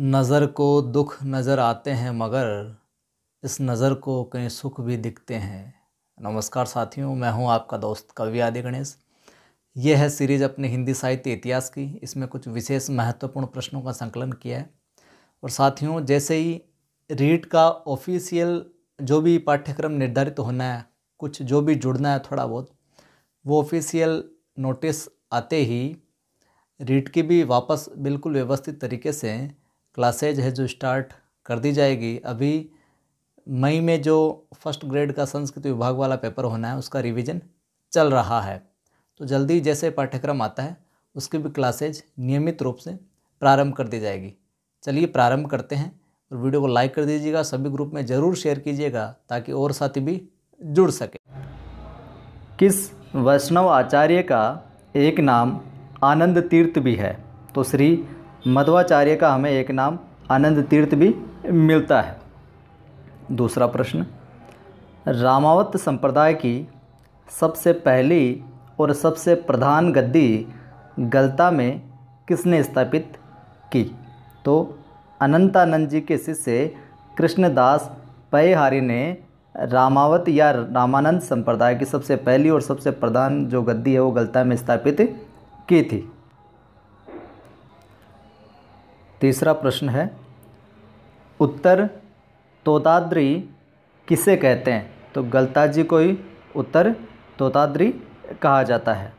नज़र को दुख नज़र आते हैं मगर इस नज़र को कहीं सुख भी दिखते हैं नमस्कार साथियों मैं हूं आपका दोस्त कवि आदि गणेश यह है सीरीज अपने हिंदी साहित्य इतिहास की इसमें कुछ विशेष महत्वपूर्ण प्रश्नों का संकलन किया है और साथियों जैसे ही रीट का ऑफिशियल जो भी पाठ्यक्रम निर्धारित होना है कुछ जो भी जुड़ना है थोड़ा बहुत वो ऑफिशियल नोटिस आते ही रीट की भी वापस बिल्कुल व्यवस्थित तरीके से क्लासेज है जो स्टार्ट कर दी जाएगी अभी मई में जो फर्स्ट ग्रेड का संस्कृत विभाग वाला पेपर होना है उसका रिवीजन चल रहा है तो जल्दी जैसे पाठ्यक्रम आता है उसकी भी क्लासेज नियमित रूप से प्रारंभ कर दी जाएगी चलिए प्रारंभ करते हैं और वीडियो को लाइक कर दीजिएगा सभी ग्रुप में ज़रूर शेयर कीजिएगा ताकि और साथी भी जुड़ सके किस वैष्णव आचार्य का एक नाम आनंद तीर्थ भी है तो श्री मध्वाचार्य का हमें एक नाम आनंद तीर्थ भी मिलता है दूसरा प्रश्न रामावत संप्रदाय की सबसे पहली और सबसे प्रधान गद्दी गलता में किसने स्थापित की तो अनंतानंद जी के शिष्य कृष्णदास पयहारी ने रामावत या रामानंद संप्रदाय की सबसे पहली और सबसे प्रधान जो गद्दी है वो गलता में स्थापित की थी तीसरा प्रश्न है उत्तर तोताद्री किसे कहते हैं तो गलताजी को ही उत्तर तोताद्री कहा जाता है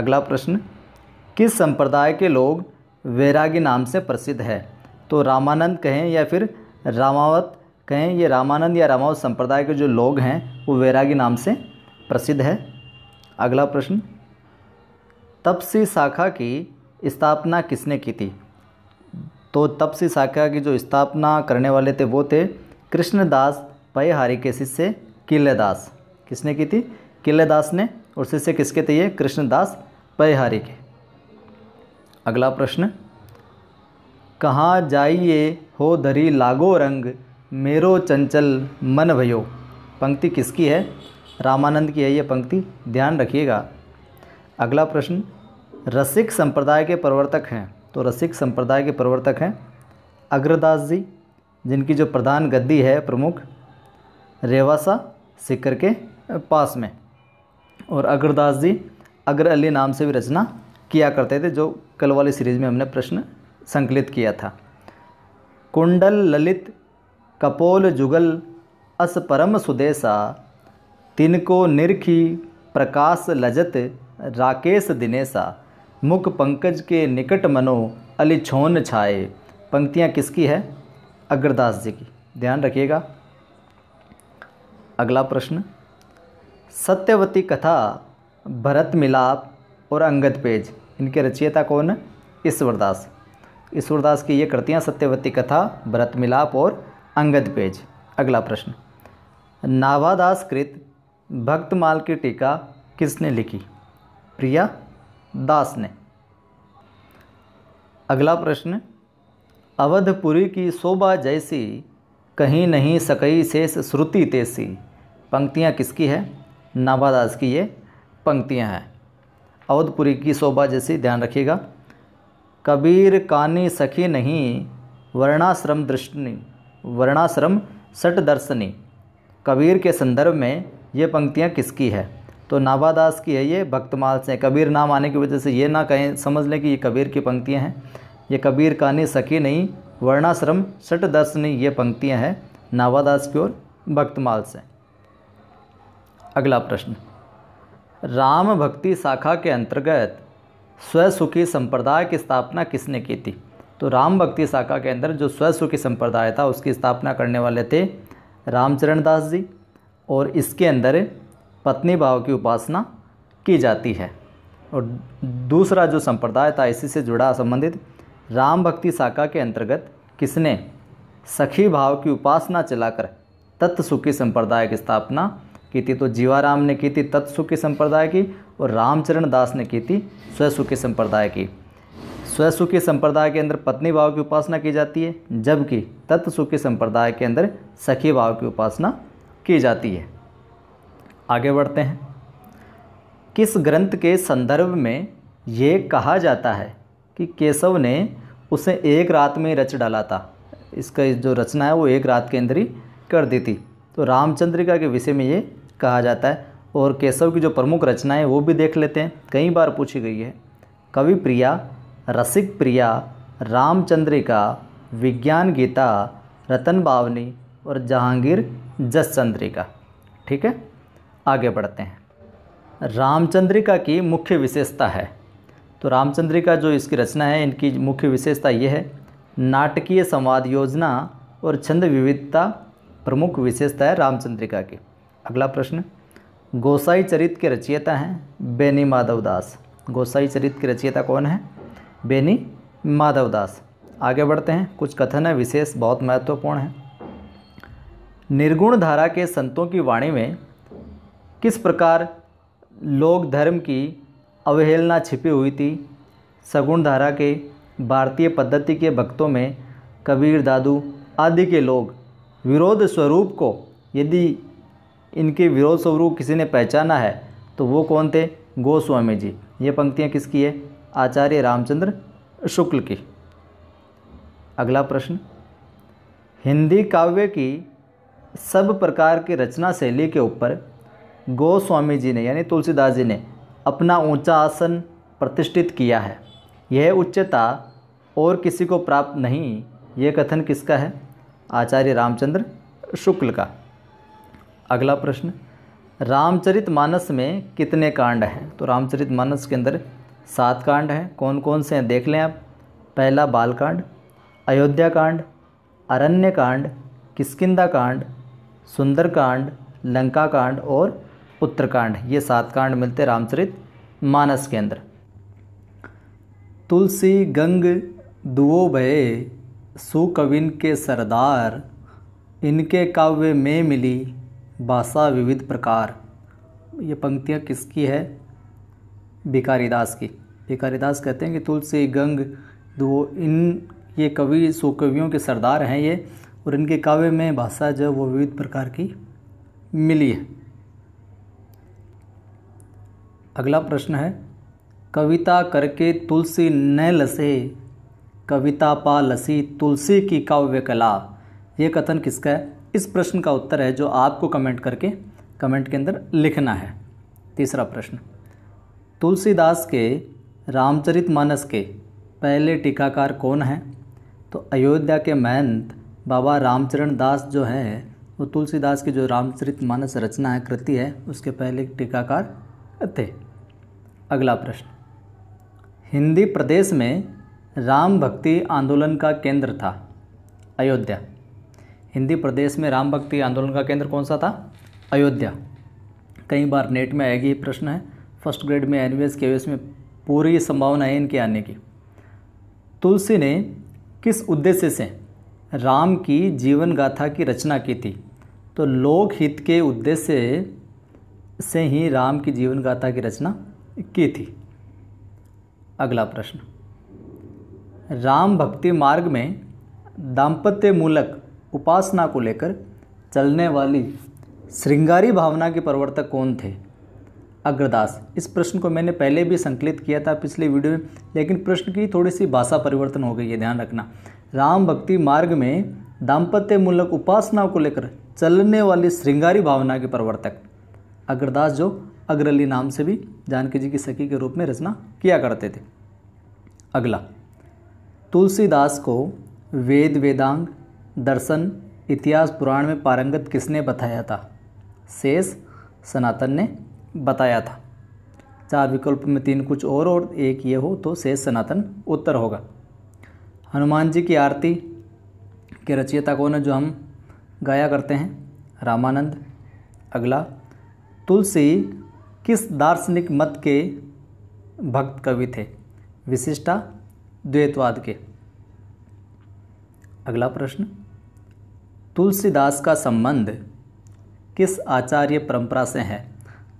अगला प्रश्न किस संप्रदाय के लोग वैरागी नाम से प्रसिद्ध है तो रामानंद कहें या फिर रामावत कहें ये रामानंद या रामावत संप्रदाय के जो लोग हैं वो वैरागी नाम से प्रसिद्ध है अगला प्रश्न तपसी शाखा की स्थापना किसने की थी तो तब से शाखा की जो स्थापना करने वाले थे वो थे कृष्णदास पयहारी के शिष्य किलेदास किसने की थी किलेदास ने और शिष्य किसके थे ये कृष्णदास पयहारी के अगला प्रश्न कहाँ जाइए हो धरी लागो रंग मेरो चंचल मन भयो पंक्ति किसकी है रामानंद की है ये पंक्ति ध्यान रखिएगा अगला प्रश्न रसिक संप्रदाय के प्रवर्तक हैं तो रसिक संप्रदाय के प्रवर्तक हैं अग्रदास जी जिनकी जो प्रधान गद्दी है प्रमुख रेवासा सिकर के पास में और अग्रदास जी अग्र अली नाम से भी रचना किया करते थे जो कल वाली सीरीज़ में हमने प्रश्न संकलित किया था कुंडल ललित कपोल जुगल अस परम सुदेशा तिनको निरखी प्रकाश लजत राकेश दिनेशा मुख पंकज के निकट मनो अली छोन छाए पंक्तियाँ किसकी है अग्रदास जी की ध्यान रखिएगा अगला प्रश्न सत्यवती कथा भरत मिलाप और अंगद पेज इनके रचयिता कौन है ईश्वरदास ईश्वरदास की ये कृतियाँ सत्यवती कथा भरत मिलाप और अंगद पेज अगला प्रश्न नाभादास कृत भक्तमाल की टीका किसने लिखी प्रिया दास ने अगला प्रश्न अवधपुरी की शोभा जैसी कहीं नहीं सकई शेष श्रुति तेसी पंक्तियाँ किसकी है नाभादास की ये पंक्तियाँ हैं अवधपुरी की शोभा जैसी ध्यान रखिएगा कबीर कानी सखी नहीं वर्णाश्रम दृष्टि वर्णाश्रम सट दर्शनी कबीर के संदर्भ में ये पंक्तियाँ किसकी है तो नाभादास की है ये भक्तमाल से कबीर नाम आने की वजह से ये ना कहें समझ लें कि ये कबीर की पंक्तियाँ हैं ये कबीर कहानी सखी नहीं वर्णाश्रम सट दर्शनी ये पंक्तियाँ हैं नावादास की ओर भक्तमाल से अगला प्रश्न राम भक्ति शाखा के अंतर्गत स्वसुखी संप्रदाय की स्थापना किसने की थी तो राम भक्ति शाखा के अंदर जो स्वसुखी संप्रदाय था उसकी स्थापना करने वाले थे रामचरण दास जी और इसके अंदर पत्नी भाव की उपासना की जाती है और दूसरा जो संप्रदाय था इसी से जुड़ा संबंधित राम भक्ति शाखा के अंतर्गत किसने सखी भाव की उपासना चलाकर तत्सुखी संप्रदाय की स्थापना की थी तो जीवाराम ने की थी तत्सुखी संप्रदाय की और रामचरण दास ने की थी स्वसुखी संप्रदाय की स्वसुखी संप्रदाय के अंदर पत्नी भाव की उपासना की जाती है जबकि तत्सुखी संप्रदाय के अंदर सखी भाव की उपासना की जाती है आगे बढ़ते हैं किस ग्रंथ के संदर्भ में ये कहा जाता है कि केशव ने उसे एक रात में रच डाला था इसका जो रचना है वो एक रात के अंदर ही कर दी थी तो रामचंद्रिका के विषय में ये कहा जाता है और केशव की जो प्रमुख रचना है वो भी देख लेते हैं कई बार पूछी गई है कवि प्रिया रसिक प्रिया रामचंद्रिका विज्ञान गीता रतन बावनी और जहांगीर जसचंद्रिका ठीक है आगे बढ़ते हैं रामचंद्रिका की मुख्य विशेषता है तो रामचंद्रिका जो इसकी रचना है इनकी मुख्य विशेषता ये है नाटकीय संवाद योजना और छंद विविधता प्रमुख विशेषता है रामचंद्रिका की अगला प्रश्न गोसाई चरित के रचयिता हैं बेनी माधव दास गोसाई चरित की रचयिता कौन है बेनी माधव दास आगे बढ़ते हैं कुछ कथन है विशेष बहुत महत्वपूर्ण है निर्गुण धारा के संतों की वाणी में किस प्रकार लोक धर्म की अवहेलना छिपी हुई थी सगुण धारा के भारतीय पद्धति के भक्तों में कबीर दादू आदि के लोग विरोध स्वरूप को यदि इनके विरोध स्वरूप किसी ने पहचाना है तो वो कौन थे गोस्वामी जी ये पंक्तियाँ किसकी है आचार्य रामचंद्र शुक्ल की अगला प्रश्न हिंदी काव्य की सब प्रकार की रचना शैली के ऊपर गोस्वामी जी ने यानी तुलसीदास जी ने अपना ऊंचा आसन प्रतिष्ठित किया है यह उच्चता और किसी को प्राप्त नहीं यह कथन किसका है आचार्य रामचंद्र शुक्ल का अगला प्रश्न रामचरित मानस में कितने कांड हैं तो रामचरित मानस के अंदर सात कांड हैं कौन कौन से हैं देख लें आप पहला बालकांड अयोध्या कांड अरण्य कांड किसकिंदा कांड सुंदरकांड लंका कांड और उत्तरकांड ये सात कांड मिलते रामचरित मानस के अंदर तुलसी गंग दुओ भये सुकविन के सरदार इनके काव्य में मिली भाषा विविध प्रकार ये पंक्तियाँ किसकी है भिकारीदास की भिकारीदास कहते हैं कि तुलसी गंग दुओ इन ये कवि सुकवियों के सरदार हैं ये और इनके काव्य में भाषा जो वो विविध प्रकार की मिली है अगला प्रश्न है कविता करके तुलसी न लसे कविता पा लसी तुलसी की काव्य कला ये कथन किसका है इस प्रश्न का उत्तर है जो आपको कमेंट करके कमेंट के अंदर लिखना है तीसरा प्रश्न तुलसीदास के रामचरित मानस के पहले टीकाकार कौन हैं तो अयोध्या के महंत बाबा रामचरण दास जो है वो तुलसीदास की जो रामचरित मानस रचना है कृति है उसके पहले टीकाकार थे अगला प्रश्न हिंदी प्रदेश में राम भक्ति आंदोलन का केंद्र था अयोध्या हिंदी प्रदेश में राम भक्ति आंदोलन का केंद्र कौन सा था अयोध्या कई बार नेट में आएगी प्रश्न है फर्स्ट ग्रेड में एनवीएस के एस में पूरी संभावना है इनके आने की तुलसी ने किस उद्देश्य से राम की जीवन गाथा की रचना की थी तो लोकहित के उद्देश्य से ही राम की जीवन गाथा की रचना की थी अगला प्रश्न राम भक्ति मार्ग में दाम्पत्य मूलक उपासना को लेकर चलने वाली श्रृंगारी भावना के प्रवर्तक कौन थे अग्रदास इस प्रश्न को मैंने पहले भी संकलित किया था पिछले वीडियो में लेकिन प्रश्न की थोड़ी सी भाषा परिवर्तन हो गई है ध्यान रखना राम भक्ति मार्ग में दाम्पत्य मूलक उपासना को लेकर चलने वाली श्रृंगारी भावना के प्रवर्तक अग्रदास जो अग्रली नाम से भी जानकी जी की सखी के रूप में रचना किया करते थे अगला तुलसीदास को वेद वेदांग दर्शन इतिहास पुराण में पारंगत किसने बताया था शेष सनातन ने बताया था चार विकल्प में तीन कुछ और और एक ये हो तो शेष सनातन उत्तर होगा हनुमान जी की आरती के रचयिता कौन है जो हम गाया करते हैं रामानंद अगला तुलसी किस दार्शनिक मत के भक्त कवि थे विशिष्टा द्वैतवाद के अगला प्रश्न तुलसीदास का संबंध किस आचार्य परंपरा से है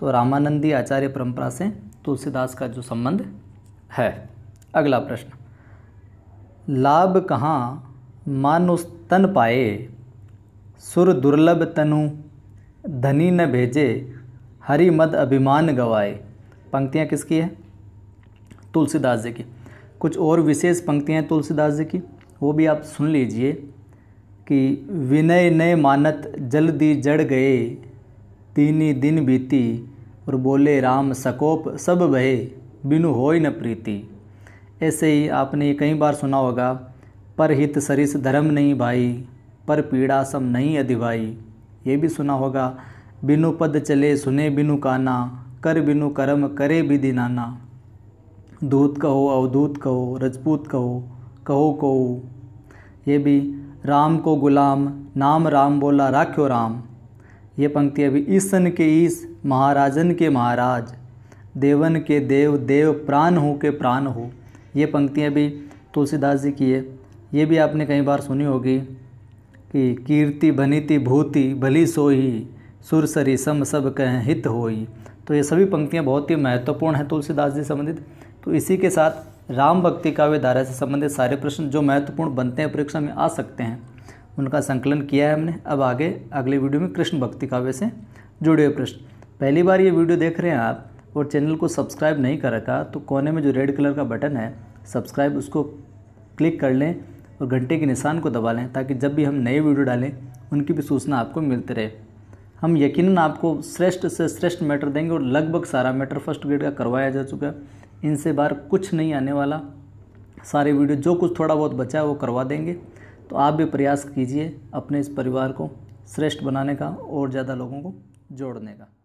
तो रामानंदी आचार्य परंपरा से तुलसीदास का जो संबंध है अगला प्रश्न लाभ कहाँ मानुस तन पाए सुर दुर्लभ तनु धनी न भेजे हरी मद अभिमान गवाए पंक्तियाँ किसकी है तुलसीदास जी की कुछ और विशेष पंक्तियाँ तुलसीदास जी की वो भी आप सुन लीजिए कि विनय नय मानत जल्दी जड़ गए तीनी दिन बीती और बोले राम सकोप सब बहे बिनु होय न प्रीति ऐसे ही आपने ये कई बार सुना होगा पर हित सरिस धर्म नहीं भाई पर पीड़ा सम नहीं अधिभाई ये भी सुना होगा बिनु पद चले सुने बिनु काना कर बिनु कर्म करे भी दिनाना दूत कहो अवधूत कहो रजपूत कहो कहो कहो ये भी राम को गुलाम नाम राम बोला राख्यो राम ये पंक्ति अभी ईसन के ईस महाराजन के महाराज देवन के देव देव प्राण हो के प्राण हो ये पंक्तियाँ भी तुलसीदास जी की है ये भी आपने कई बार सुनी होगी कि कीर्ति भनीति भूति भली सोही सुर सरी सम सब कह हित होई तो ये सभी पंक्तियाँ बहुत ही महत्वपूर्ण हैं तुलसीदास जी संबंधित तो इसी के साथ राम भक्ति काव्य धारा से संबंधित सारे प्रश्न जो महत्वपूर्ण बनते हैं परीक्षा में आ सकते हैं उनका संकलन किया है हमने अब आगे अगले वीडियो में कृष्ण भक्ति काव्य से जुड़े हुए प्रश्न पहली बार ये वीडियो देख रहे हैं आप और चैनल को सब्सक्राइब नहीं कर रखा तो कोने में जो रेड कलर का बटन है सब्सक्राइब उसको क्लिक कर लें और घंटे के निशान को दबा लें ताकि जब भी हम नए वीडियो डालें उनकी भी सूचना आपको मिलती रहे हम यकीनन आपको श्रेष्ठ से श्रेष्ठ मैटर देंगे और लगभग सारा मैटर फर्स्ट ग्रेड का करवाया जा चुका है इनसे बाहर कुछ नहीं आने वाला सारे वीडियो जो कुछ थोड़ा बहुत बचा है वो करवा देंगे तो आप भी प्रयास कीजिए अपने इस परिवार को श्रेष्ठ बनाने का और ज़्यादा लोगों को जोड़ने का